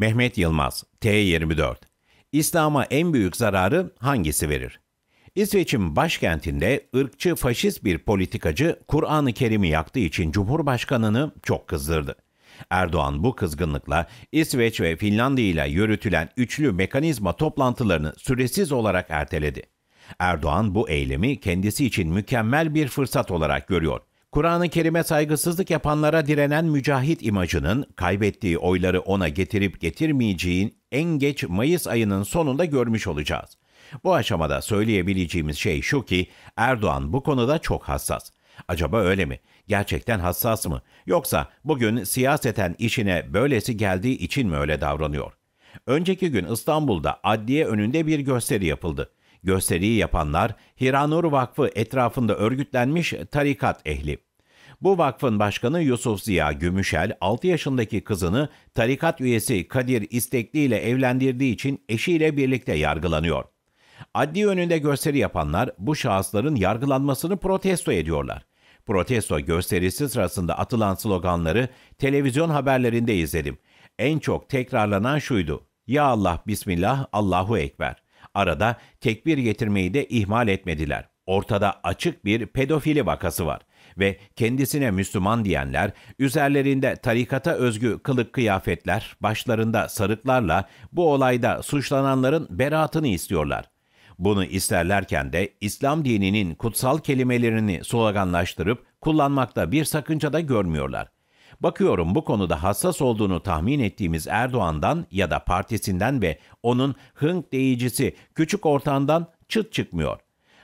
Mehmet Yılmaz, T24 İslam'a en büyük zararı hangisi verir? İsveç'in başkentinde ırkçı faşist bir politikacı Kur'an-ı Kerim'i yaktığı için Cumhurbaşkanını çok kızdırdı. Erdoğan bu kızgınlıkla İsveç ve Finlandiya ile yürütülen üçlü mekanizma toplantılarını süresiz olarak erteledi. Erdoğan bu eylemi kendisi için mükemmel bir fırsat olarak görüyor Kur'an-ı Kerim'e saygısızlık yapanlara direnen mücahit imajının kaybettiği oyları ona getirip getirmeyeceğin en geç Mayıs ayının sonunda görmüş olacağız. Bu aşamada söyleyebileceğimiz şey şu ki Erdoğan bu konuda çok hassas. Acaba öyle mi? Gerçekten hassas mı? Yoksa bugün siyaseten işine böylesi geldiği için mi öyle davranıyor? Önceki gün İstanbul'da adliye önünde bir gösteri yapıldı. Gösteriyi yapanlar Hiranur Vakfı etrafında örgütlenmiş tarikat ehli. Bu vakfın başkanı Yusuf Ziya Gümüşel, 6 yaşındaki kızını tarikat üyesi Kadir İstekli ile evlendirdiği için eşiyle birlikte yargılanıyor. Adli önünde gösteri yapanlar bu şahısların yargılanmasını protesto ediyorlar. Protesto gösterisi sırasında atılan sloganları televizyon haberlerinde izledim. En çok tekrarlanan şuydu. Ya Allah Bismillah Allahu Ekber arada tekbir getirmeyi de ihmal etmediler. Ortada açık bir pedofili vakası var ve kendisine Müslüman diyenler üzerlerinde tarikata özgü kılık kıyafetler, başlarında sarıklarla bu olayda suçlananların beraatını istiyorlar. Bunu isterlerken de İslam dininin kutsal kelimelerini sloganlaştırıp kullanmakta bir sakınca da görmüyorlar. Bakıyorum bu konuda hassas olduğunu tahmin ettiğimiz Erdoğan'dan ya da partisinden ve onun hınk deyicisi küçük ortandan çıt çıkmıyor.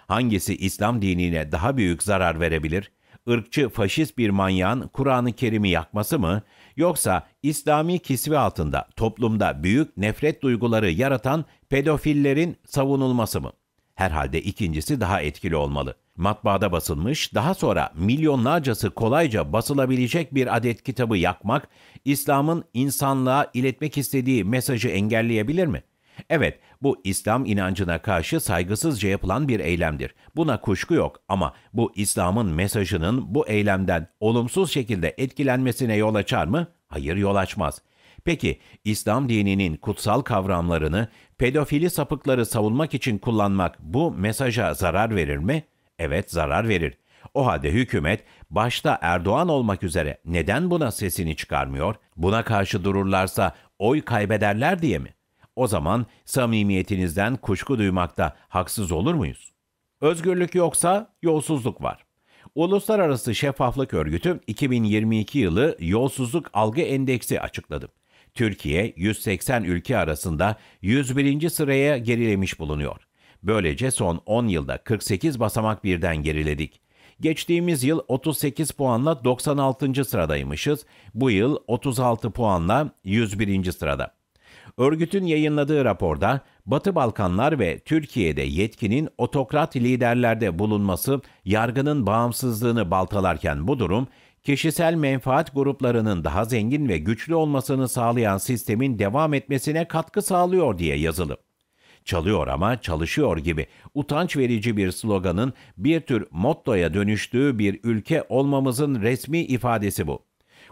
Hangisi İslam dinine daha büyük zarar verebilir? Irkçı faşist bir manyağın Kur'an-ı Kerim'i yakması mı yoksa İslami kisvi altında toplumda büyük nefret duyguları yaratan pedofillerin savunulması mı? Herhalde ikincisi daha etkili olmalı.'' Matbaada basılmış, daha sonra milyonlarcası kolayca basılabilecek bir adet kitabı yakmak, İslam'ın insanlığa iletmek istediği mesajı engelleyebilir mi? Evet, bu İslam inancına karşı saygısızca yapılan bir eylemdir. Buna kuşku yok ama bu İslam'ın mesajının bu eylemden olumsuz şekilde etkilenmesine yol açar mı? Hayır yol açmaz. Peki İslam dininin kutsal kavramlarını pedofili sapıkları savunmak için kullanmak bu mesaja zarar verir mi? Evet zarar verir. O halde hükümet başta Erdoğan olmak üzere neden buna sesini çıkarmıyor? Buna karşı dururlarsa oy kaybederler diye mi? O zaman samimiyetinizden kuşku duymakta haksız olur muyuz? Özgürlük yoksa yolsuzluk var. Uluslararası Şeffaflık Örgütü 2022 yılı yolsuzluk algı endeksi açıkladı. Türkiye 180 ülke arasında 101. sıraya gerilemiş bulunuyor. Böylece son 10 yılda 48 basamak birden geriledik. Geçtiğimiz yıl 38 puanla 96. sıradaymışız. Bu yıl 36 puanla 101. sırada. Örgütün yayınladığı raporda Batı Balkanlar ve Türkiye'de yetkinin otokrat liderlerde bulunması yargının bağımsızlığını baltalarken bu durum kişisel menfaat gruplarının daha zengin ve güçlü olmasını sağlayan sistemin devam etmesine katkı sağlıyor diye yazılıp çalıyor ama çalışıyor gibi utanç verici bir sloganın bir tür mottoya dönüştüğü bir ülke olmamızın resmi ifadesi bu.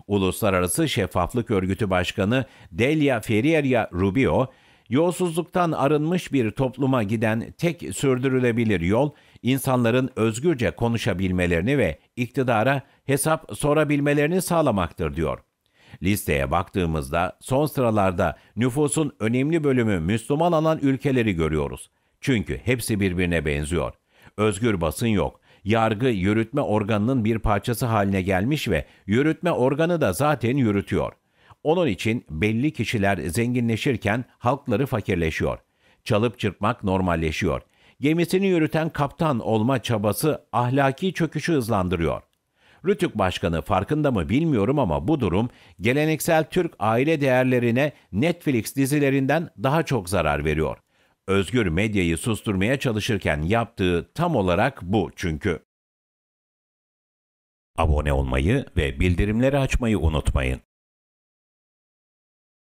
Uluslararası Şeffaflık Örgütü Başkanı Delia Ferreira Rubio, yolsuzluktan arınmış bir topluma giden tek sürdürülebilir yol, insanların özgürce konuşabilmelerini ve iktidara hesap sorabilmelerini sağlamaktır diyor. Listeye baktığımızda son sıralarda nüfusun önemli bölümü Müslüman olan ülkeleri görüyoruz. Çünkü hepsi birbirine benziyor. Özgür basın yok. Yargı yürütme organının bir parçası haline gelmiş ve yürütme organı da zaten yürütüyor. Onun için belli kişiler zenginleşirken halkları fakirleşiyor. Çalıp çırpmak normalleşiyor. Gemisini yürüten kaptan olma çabası ahlaki çöküşü hızlandırıyor. Rütük Başkanı farkında mı bilmiyorum ama bu durum geleneksel Türk aile değerlerine Netflix dizilerinden daha çok zarar veriyor. Özgür medyayı susturmaya çalışırken yaptığı tam olarak bu çünkü. Abone olmayı ve bildirimleri açmayı unutmayın.